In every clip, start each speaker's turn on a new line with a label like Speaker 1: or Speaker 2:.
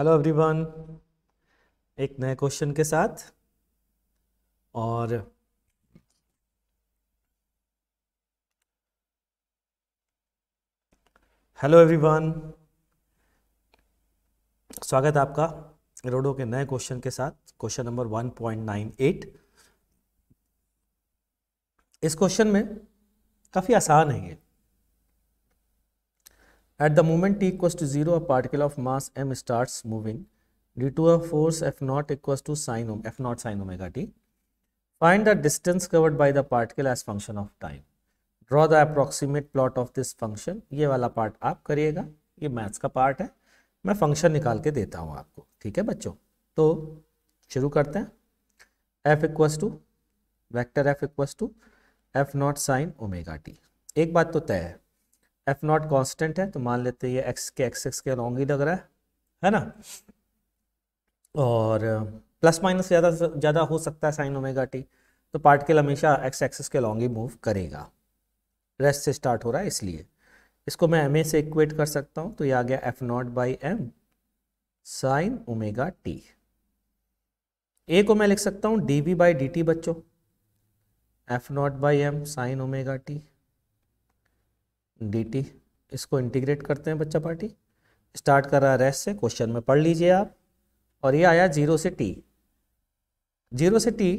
Speaker 1: Hello everyone एक नए question के साथ और हेलो एवरीवन स्वागत आपका रोडो के नए क्वेश्चन के साथ क्वेश्चन नंबर 1.98 इस क्वेश्चन में काफ़ी आसान है ये At the moment t equals to 0, a particle of mass m starts moving due to a force F naught equals to sine omega, F naught sine omega t. Find the distance covered by the particle as function of time. Draw the approximate plot of this function ये वाला part आप करिएगा ये maths का part है मैं function निकाल के देता हूँ आपको ठीक है बच्चों तो शुरू करते हैं F equals to vector F equals to F nought sine omega T एक बात तो तय है एफ नॉट कॉन्स्टेंट है तो मान लेते हैं ये एक्स के एक्स एक्स के अलॉन्ग ही लग रहा है है ना और प्लस माइनस ज़्यादा ज़्यादा हो सकता है साइन ओमेगा टी तो पार्टिकल हमेशा एक्स एक्सेस के लॉन्ग ही मूव करेगा रेस्ट से स्टार्ट हो रहा है इसलिए इसको मैं एम ए से इक्वेट कर सकता हूँ तो ये आ गया F nought by M sine omega T A को मैं लिख सकता हूँ D V by D T बच्चों F nought by M sine omega T D इसको इंटीग्रेट करते हैं बच्चा पार्टी स्टार्ट कर रहा है रेस्ट से क्वेश्चन में पढ़ लीजिए आप और ये आया जीरो से टी जीरो से टी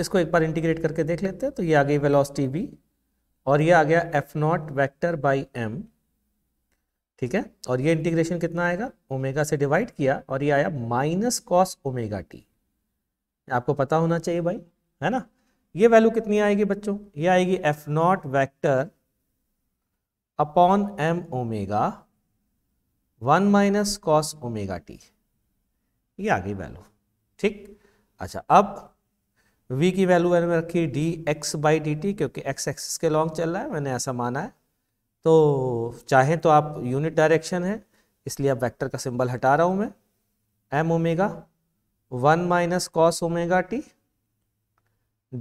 Speaker 1: इसको एक बार इंटीग्रेट करके देख लेते हैं तो ये आ गई वेलोसिटी बी और ये आ गया F nought vector by M ठीक है और ये इंटीग्रेशन कितना आएगा ओमेगा से डिवाइड किया और ये आया माइनस कॉस ओमेगा टी आपको पता होना चाहिए भाई है ना ये वैल्यू कितनी आएगी बच्चों ये आएगी F nought vector upon M omega one minus cos omega T ये आ गई वैल्यू ठीक अच्छा अब v की वैल्यू मैंने रखी D X by D T क्योंकि एक्स एक्सिस के लॉन्ग चल रहा है मैंने ऐसा माना है तो चाहे तो आप यूनिट डायरेक्शन है इसलिए अब वेक्टर का सिंबल हटा रहा हूं मैं M omega one minus cos omega T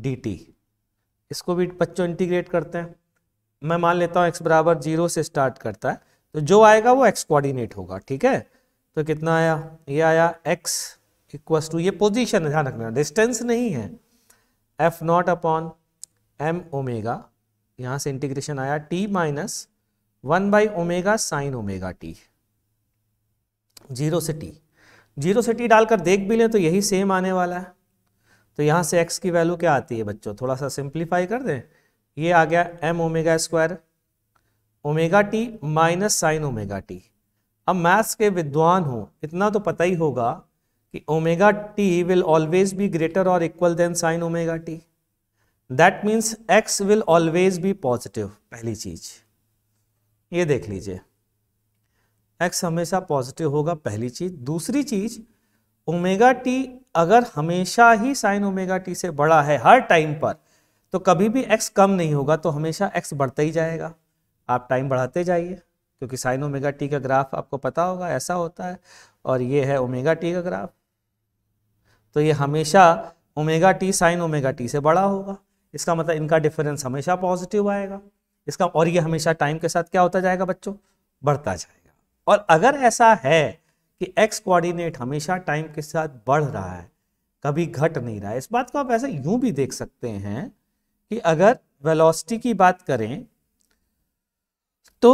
Speaker 1: D इसको भी बच्चों इंटीग्रेट करते हैं मैं मान लेता हूँ एक्स बराबर जीरो से स्टार्ट करता है तो जो आएगा वो एक्स कोऑर्डिनेट होगा ठीक है तो कितना आया ये आया एक्स इक्व टू ये पोजीशन है ध्यान रखना डिस्टेंस नहीं है F nought upon M omega यहाँ से इंटीग्रेशन आया T minus one by omega sine omega T zero से टी जीरो से टी डालकर देख भी लें तो यही सेम आने वाला है तो यहाँ से एक्स की वैल्यू क्या आती है बच्चों थोड़ा सा सिंप्लीफाई कर दें ये आ गया M omega square omega T minus sine omega T अब मैथ्स के विद्वान हो इतना तो पता ही होगा कि omega T will always be greater और equal than sine omega T that means X will always be positive पहली चीज ये देख लीजिए एक्स हमेशा पॉजिटिव होगा पहली चीज दूसरी चीज ओमेगा टी अगर हमेशा ही साइन ओमेगा टी से बड़ा है हर टाइम पर तो कभी भी एक्स कम नहीं होगा तो हमेशा एक्स बढ़ता ही जाएगा आप टाइम बढ़ाते जाइए क्योंकि साइन ओमेगा टी का ग्राफ आपको पता होगा ऐसा होता है और ये है ओमेगा टी का ग्राफ तो ये हमेशा omega T sine omega T से बड़ा होगा इसका मतलब इनका डिफरेंस हमेशा पॉजिटिव आएगा इसका और ये हमेशा टाइम के साथ क्या होता जाएगा बच्चों बढ़ता जाएगा और अगर ऐसा है कि एक्स कोऑर्डिनेट हमेशा टाइम के साथ बढ़ रहा है कभी घट नहीं रहा है इस बात को आप ऐसे यूं भी देख सकते हैं कि अगर वेलोसिटी की बात करें तो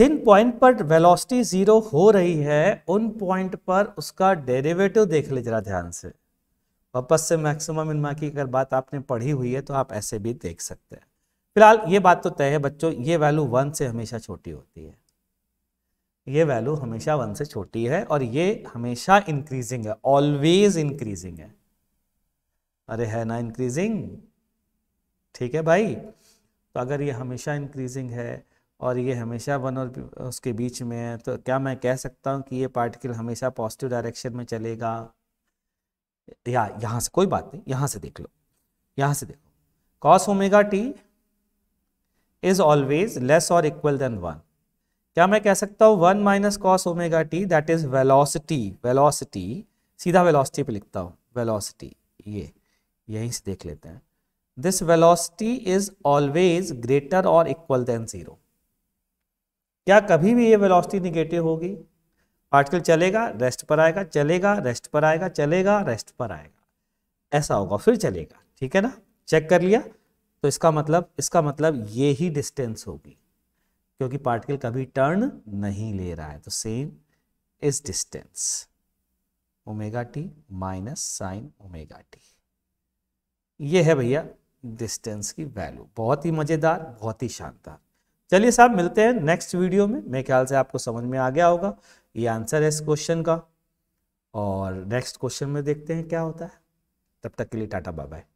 Speaker 1: जिन पॉइंट पर वेलोसिटी ज़ीरो हो रही है उन पॉइंट पर उसका डेरिवेटिव देख ले जरा ध्यान से वापस से मैक्सिमम इनमा की अगर बात आपने पढ़ी हुई है तो आप ऐसे भी देख सकते हैं फिलहाल ये बात तो तय है बच्चों ये वैल्यू वन से हमेशा छोटी होती है ये वैल्यू हमेशा वन से छोटी है और ये हमेशा इंक्रीजिंग है ऑलवेज इंक्रीजिंग है अरे है ना इंक्रीजिंग ठीक है भाई तो अगर ये हमेशा इंक्रीजिंग है और ये हमेशा वन और उसके बीच में है तो क्या मैं कह सकता हूँ कि ये पार्टिकल हमेशा पॉजिटिव डायरेक्शन में चलेगा या यहाँ से कोई बात नहीं यहाँ से देख लो यहाँ से देखो cos omega T is always less और इक्वल देन वन क्या मैं कह सकता हूँ one minus cos omega T that is velocity velocity सीधा वेलोसिटी पे लिखता हूँ वेलोसिटी ये यहीं से देख लेते हैं this velocity is always greater और इक्वल देन जीरो क्या कभी भी ये वेलोसिटी निगेटिव होगी पार्टिकल चलेगा रेस्ट पर आएगा चलेगा रेस्ट पर आएगा चलेगा रेस्ट पर आएगा ऐसा होगा फिर चलेगा ठीक है ना चेक कर लिया तो इसका मतलब इसका मतलब ये ही डिस्टेंस होगी क्योंकि पार्टिकल कभी टर्न नहीं ले रहा है तो same is distance omega T minus sine omega T ये है भैया डिस्टेंस की वैल्यू बहुत ही मज़ेदार बहुत ही शानदार चलिए साहब मिलते हैं नेक्स्ट वीडियो में मेरे ख्याल से आपको समझ में आ गया होगा ये आंसर है इस क्वेश्चन का और नेक्स्ट क्वेश्चन में देखते हैं क्या होता है तब तक के लिए टाटा बाय बाय